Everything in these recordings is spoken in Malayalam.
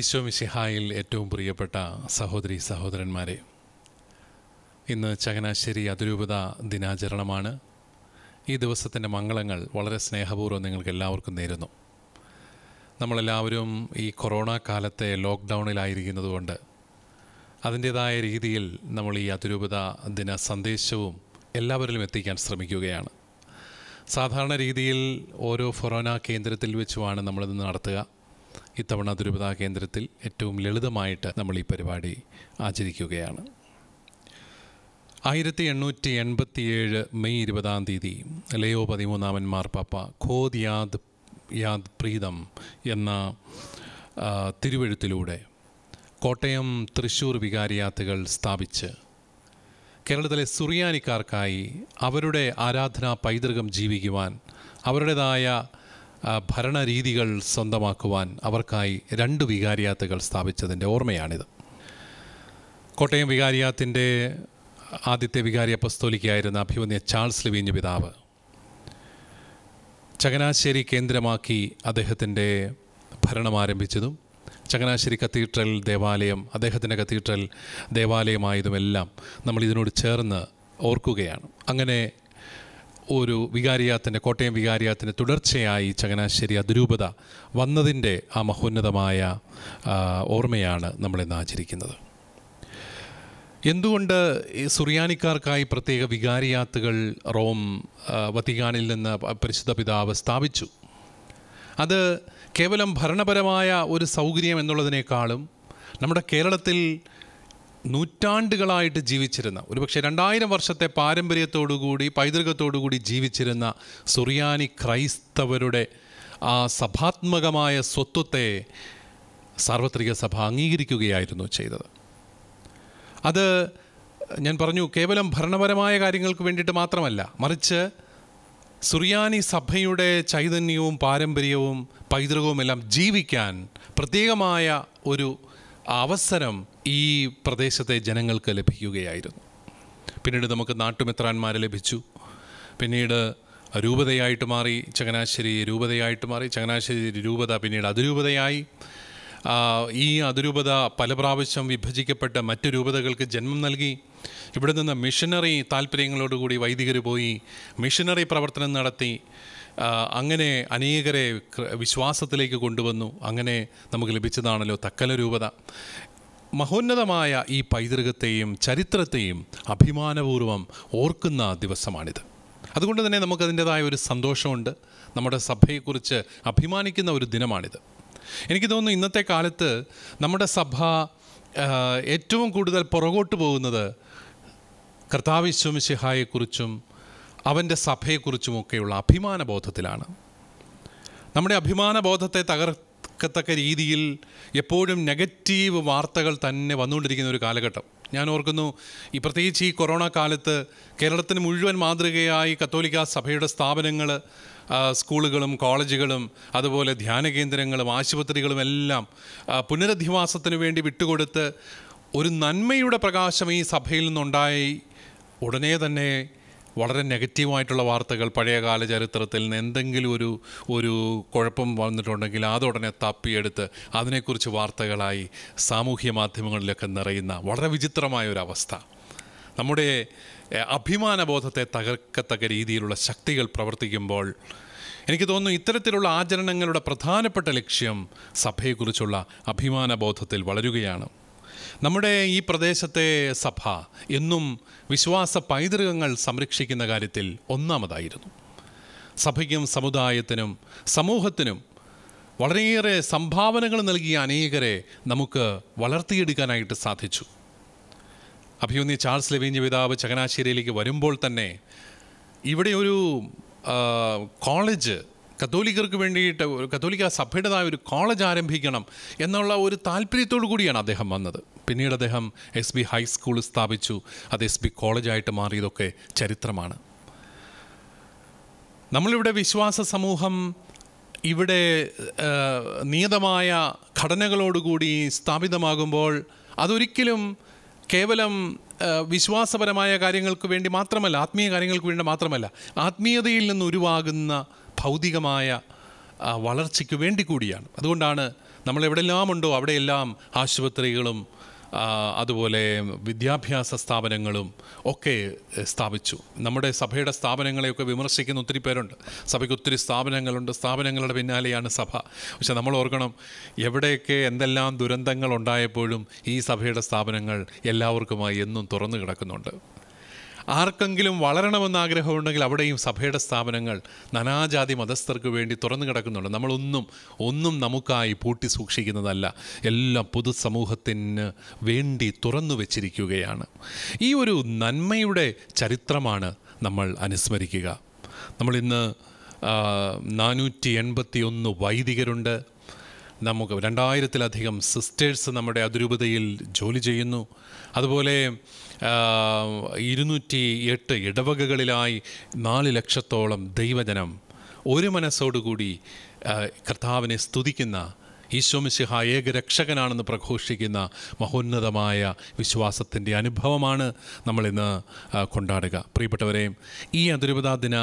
ഈശോ മിശിഹായിൽ ഏറ്റവും പ്രിയപ്പെട്ട സഹോദരി സഹോദരന്മാരെ ഇന്ന് ചങ്ങനാശ്ശേരി അതിരൂപത ദിനാചരണമാണ് ഈ ദിവസത്തിൻ്റെ മംഗളങ്ങൾ വളരെ സ്നേഹപൂർവ്വം നിങ്ങൾക്ക് എല്ലാവർക്കും നേരുന്നു നമ്മളെല്ലാവരും ഈ കൊറോണ കാലത്തെ ലോക്ക്ഡൗണിലായിരിക്കുന്നതുകൊണ്ട് അതിൻ്റേതായ രീതിയിൽ നമ്മൾ ഈ അതിരൂപത ദിന സന്ദേശവും എല്ലാവരിലും എത്തിക്കാൻ ശ്രമിക്കുകയാണ് സാധാരണ രീതിയിൽ ഓരോ ഫൊറോന കേന്ദ്രത്തിൽ വെച്ചുമാണ് നമ്മളിത് നടത്തുക ഇത്തവണ തിരുപതാ കേന്ദ്രത്തിൽ ഏറ്റവും ലളിതമായിട്ട് നമ്മൾ ഈ പരിപാടി ആചരിക്കുകയാണ് ആയിരത്തി എണ്ണൂറ്റി എൺപത്തിയേഴ് മെയ് ഇരുപതാം തീയതി ലയോ പതിമൂന്നാമൻ മാർപ്പാപ്പ ഖോദ് യാദ് യാദ് പ്രീതം എന്ന തിരുവഴുത്തിലൂടെ കോട്ടയം തൃശ്ശൂർ വികാരിയാത്തുകൾ സ്ഥാപിച്ച് കേരളത്തിലെ സുറിയാനിക്കാർക്കായി അവരുടെ ആരാധനാ പൈതൃകം ജീവിക്കുവാൻ അവരുടേതായ ഭരണരീതികൾ സ്വന്തമാക്കുവാൻ അവർക്കായി രണ്ട് വികാരിയാത്തുകൾ സ്ഥാപിച്ചതിൻ്റെ ഓർമ്മയാണിത് കോട്ടയം വികാരിയാത്തിൻ്റെ ആദ്യത്തെ വികാരി അപ്പസ്തോലിക്കായിരുന്ന അഭിമന്യ ചാൾസ് ലിവിഞ്ഞ് പിതാവ് ചങ്ങനാശ്ശേരി കേന്ദ്രമാക്കി അദ്ദേഹത്തിൻ്റെ ഭരണം ആരംഭിച്ചതും ചങ്ങനാശ്ശേരി കത്തീഡ്രൽ ദേവാലയം അദ്ദേഹത്തിൻ്റെ കത്തീഡ്രൽ ദേവാലയമായതുമെല്ലാം നമ്മൾ ഇതിനോട് ചേർന്ന് ഓർക്കുകയാണ് അങ്ങനെ ഒരു വികാരിയാത്തിൻ്റെ കോട്ടയം വികാരിയാത്തിൻ്റെ തുടർച്ചയായി ചങ്ങനാശ്ശേരി അതിരൂപത വന്നതിൻ്റെ ആ മഹോന്നതമായ ഓർമ്മയാണ് നമ്മളിന്ന് ആചരിക്കുന്നത് എന്തുകൊണ്ട് ഈ സുറിയാനിക്കാർക്കായി പ്രത്യേക വികാരിയാത്തുകൾ റോം വത്തിക്കാനിൽ നിന്ന് പരിശുദ്ധ പിതാവ് സ്ഥാപിച്ചു അത് കേവലം ഭരണപരമായ ഒരു സൗകര്യം എന്നുള്ളതിനേക്കാളും നമ്മുടെ കേരളത്തിൽ നൂറ്റാണ്ടുകളായിട്ട് ജീവിച്ചിരുന്ന ഒരുപക്ഷെ രണ്ടായിരം വർഷത്തെ പാരമ്പര്യത്തോടുകൂടി പൈതൃകത്തോടുകൂടി ജീവിച്ചിരുന്ന സുറിയാനി ക്രൈസ്തവരുടെ ആ സഭാത്മകമായ സ്വത്വത്തെ സാർവത്രിക സഭ അംഗീകരിക്കുകയായിരുന്നു ചെയ്തത് അത് ഞാൻ പറഞ്ഞു കേവലം ഭരണപരമായ കാര്യങ്ങൾക്ക് വേണ്ടിയിട്ട് മാത്രമല്ല മറിച്ച് സുറിയാനി സഭയുടെ ചൈതന്യവും പാരമ്പര്യവും പൈതൃകവുമെല്ലാം ജീവിക്കാൻ പ്രത്യേകമായ ഒരു അവസരം ഈ പ്രദേശത്തെ ജനങ്ങൾക്ക് ലഭിക്കുകയായിരുന്നു പിന്നീട് നമുക്ക് നാട്ടുമിത്രാന്മാരെ ലഭിച്ചു പിന്നീട് രൂപതയായിട്ട് മാറി ചങ്ങനാശ്ശേരി രൂപതയായിട്ട് മാറി ചങ്ങനാശ്ശേരി രൂപത പിന്നീട് അതിരൂപതയായി ഈ അതിരൂപത പല പ്രാവശ്യം വിഭജിക്കപ്പെട്ട മറ്റു രൂപതകൾക്ക് ജന്മം നൽകി ഇവിടെ നിന്ന് മിഷനറി താല്പര്യങ്ങളോടുകൂടി വൈദികർ പോയി മിഷനറി പ്രവർത്തനം നടത്തി അങ്ങനെ അനേകരെ വിശ്വാസത്തിലേക്ക് കൊണ്ടുവന്നു അങ്ങനെ നമുക്ക് ലഭിച്ചതാണല്ലോ തക്കല രൂപത മഹോന്നതമായ ഈ പൈതൃകത്തെയും ചരിത്രത്തെയും അഭിമാനപൂർവം ഓർക്കുന്ന ദിവസമാണിത് അതുകൊണ്ട് തന്നെ നമുക്കതിൻ്റെതായ ഒരു സന്തോഷമുണ്ട് നമ്മുടെ സഭയെക്കുറിച്ച് അഭിമാനിക്കുന്ന ഒരു ദിനമാണിത് എനിക്ക് തോന്നുന്നു ഇന്നത്തെ കാലത്ത് നമ്മുടെ സഭ ഏറ്റവും കൂടുതൽ പുറകോട്ട് പോകുന്നത് കർത്താവിശ്വമിശിഹായെക്കുറിച്ചും അവൻ്റെ സഭയെക്കുറിച്ചുമൊക്കെയുള്ള അഭിമാനബോധത്തിലാണ് നമ്മുടെ അഭിമാനബോധത്തെ തകർ വെറുക്കത്തക്ക രീതിയിൽ എപ്പോഴും നെഗറ്റീവ് വാർത്തകൾ തന്നെ വന്നുകൊണ്ടിരിക്കുന്ന ഒരു കാലഘട്ടം ഞാൻ ഓർക്കുന്നു ഈ പ്രത്യേകിച്ച് ഈ കൊറോണ കാലത്ത് കേരളത്തിന് മുഴുവൻ മാതൃകയായി കത്തോലിക്ക സഭയുടെ സ്ഥാപനങ്ങൾ സ്കൂളുകളും കോളേജുകളും അതുപോലെ ധ്യാന കേന്ദ്രങ്ങളും ആശുപത്രികളും എല്ലാം പുനരധിവാസത്തിന് വേണ്ടി വിട്ടുകൊടുത്ത് ഒരു നന്മയുടെ പ്രകാശം ഈ സഭയിൽ നിന്നുണ്ടായി ഉടനെ തന്നെ വളരെ നെഗറ്റീവായിട്ടുള്ള വാർത്തകൾ പഴയകാല ചരിത്രത്തിൽ നിന്ന് എന്തെങ്കിലും ഒരു ഒരു കുഴപ്പം വന്നിട്ടുണ്ടെങ്കിൽ അതുടനെ തപ്പിയെടുത്ത് അതിനെക്കുറിച്ച് വാർത്തകളായി സാമൂഹ്യ മാധ്യമങ്ങളിലൊക്കെ നിറയുന്ന വളരെ വിചിത്രമായ ഒരു അവസ്ഥ നമ്മുടെ അഭിമാനബോധത്തെ തകർക്കത്തക്ക രീതിയിലുള്ള ശക്തികൾ പ്രവർത്തിക്കുമ്പോൾ എനിക്ക് തോന്നുന്നു ഇത്തരത്തിലുള്ള ആചരണങ്ങളുടെ പ്രധാനപ്പെട്ട ലക്ഷ്യം സഭയെക്കുറിച്ചുള്ള അഭിമാനബോധത്തിൽ വളരുകയാണ് നമ്മുടെ ഈ പ്രദേശത്തെ സഭ എന്നും വിശ്വാസ പൈതൃകങ്ങൾ സംരക്ഷിക്കുന്ന കാര്യത്തിൽ ഒന്നാമതായിരുന്നു സഭയ്ക്കും സമുദായത്തിനും സമൂഹത്തിനും വളരെയേറെ സംഭാവനകൾ നൽകിയ അനേകരെ നമുക്ക് വളർത്തിയെടുക്കാനായിട്ട് സാധിച്ചു അഭിയുന്നി ചാൾസ് ലെവീഞ്ഞ് പിതാവ് ചങ്ങനാശ്ശേരിയിലേക്ക് വരുമ്പോൾ തന്നെ ഇവിടെ ഒരു കോളേജ് കത്തോലിക്കർക്ക് വേണ്ടിയിട്ട് ഒരു കത്തോലിക്ക സഭയുടേതായ ഒരു കോളേജ് ആരംഭിക്കണം എന്നുള്ള ഒരു താല്പര്യത്തോടു കൂടിയാണ് അദ്ദേഹം വന്നത് പിന്നീട് അദ്ദേഹം എസ് ബി ഹൈസ്കൂൾ സ്ഥാപിച്ചു അത് എസ് ബി കോളേജായിട്ട് മാറിയതൊക്കെ ചരിത്രമാണ് നമ്മളിവിടെ വിശ്വാസ സമൂഹം ഇവിടെ നിയതമായ ഘടനകളോടുകൂടി സ്ഥാപിതമാകുമ്പോൾ അതൊരിക്കലും കേവലം വിശ്വാസപരമായ കാര്യങ്ങൾക്ക് വേണ്ടി മാത്രമല്ല ആത്മീയ കാര്യങ്ങൾക്ക് വേണ്ടി മാത്രമല്ല ആത്മീയതയിൽ നിന്ന് ഉരുവാകുന്ന ഭൗതികമായ വളർച്ചയ്ക്ക് വേണ്ടി കൂടിയാണ് അതുകൊണ്ടാണ് നമ്മൾ എവിടെയെല്ലാം ഉണ്ടോ അവിടെയെല്ലാം ആശുപത്രികളും അതുപോലെ വിദ്യാഭ്യാസ സ്ഥാപനങ്ങളും ഒക്കെ സ്ഥാപിച്ചു നമ്മുടെ സഭയുടെ സ്ഥാപനങ്ങളെയൊക്കെ വിമർശിക്കുന്ന ഒത്തിരി പേരുണ്ട് സഭയ്ക്ക് ഒത്തിരി സ്ഥാപനങ്ങളുണ്ട് സ്ഥാപനങ്ങളുടെ പിന്നാലെയാണ് സഭ പക്ഷെ നമ്മൾ ഓർക്കണം എവിടെയൊക്കെ എന്തെല്ലാം ദുരന്തങ്ങൾ ഉണ്ടായപ്പോഴും ഈ സഭയുടെ സ്ഥാപനങ്ങൾ എല്ലാവർക്കുമായി എന്നും തുറന്നു കിടക്കുന്നുണ്ട് ആർക്കെങ്കിലും വളരണമെന്ന് ആഗ്രഹമുണ്ടെങ്കിൽ അവിടെയും സഭയുടെ സ്ഥാപനങ്ങൾ നാനാജാതി മതസ്ഥർക്ക് വേണ്ടി തുറന്നു കിടക്കുന്നുണ്ട് നമ്മളൊന്നും ഒന്നും നമുക്കായി പൂട്ടി സൂക്ഷിക്കുന്നതല്ല എല്ലാം പൊതുസമൂഹത്തിന് വേണ്ടി തുറന്നു വച്ചിരിക്കുകയാണ് ഈ ഒരു നന്മയുടെ ചരിത്രമാണ് നമ്മൾ അനുസ്മരിക്കുക നമ്മളിന്ന് നാനൂറ്റി എൺപത്തി ഒന്ന് വൈദികരുണ്ട് നമുക്ക് രണ്ടായിരത്തിലധികം സിസ്റ്റേഴ്സ് നമ്മുടെ അതിരൂപതയിൽ ജോലി ചെയ്യുന്നു അതുപോലെ ഇരുന്നൂറ്റി എട്ട് ഇടവകകളിലായി നാല് ലക്ഷത്തോളം ദൈവജനം ഒരു മനസ്സോടുകൂടി കർത്താവിനെ സ്തുതിക്കുന്ന ഈശോമിശിഹ ഏക രക്ഷകനാണെന്ന് പ്രഘോഷിക്കുന്ന മഹോന്നതമായ വിശ്വാസത്തിൻ്റെ അനുഭവമാണ് നമ്മളിന്ന് കൊണ്ടാടുക പ്രിയപ്പെട്ടവരെയും ഈ അതിരൂപതാ ദിന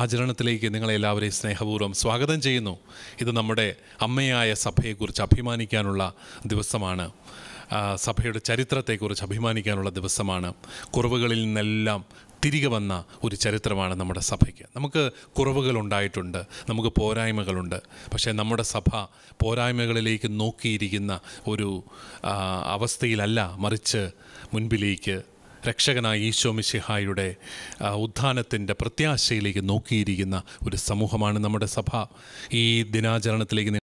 ആചരണത്തിലേക്ക് നിങ്ങളെല്ലാവരെയും സ്നേഹപൂർവ്വം സ്വാഗതം ചെയ്യുന്നു ഇത് നമ്മുടെ അമ്മയായ സഭയെക്കുറിച്ച് അഭിമാനിക്കാനുള്ള ദിവസമാണ് സഭയുടെ ചരിത്രത്തെക്കുറിച്ച് അഭിമാനിക്കാനുള്ള ദിവസമാണ് കുറവുകളിൽ നിന്നെല്ലാം തിരികെ വന്ന ഒരു ചരിത്രമാണ് നമ്മുടെ സഭയ്ക്ക് നമുക്ക് കുറവുകൾ ഉണ്ടായിട്ടുണ്ട് നമുക്ക് പോരായ്മകളുണ്ട് പക്ഷേ നമ്മുടെ സഭ പോരായ്മകളിലേക്ക് നോക്കിയിരിക്കുന്ന ഒരു അവസ്ഥയിലല്ല മറിച്ച് മുൻപിലേക്ക് രക്ഷകനായ ഈശോ മിശിഹായുടെ ഉത്ഥാനത്തിൻ്റെ പ്രത്യാശയിലേക്ക് നോക്കിയിരിക്കുന്ന ഒരു സമൂഹമാണ് നമ്മുടെ സഭ ഈ ദിനാചരണത്തിലേക്ക്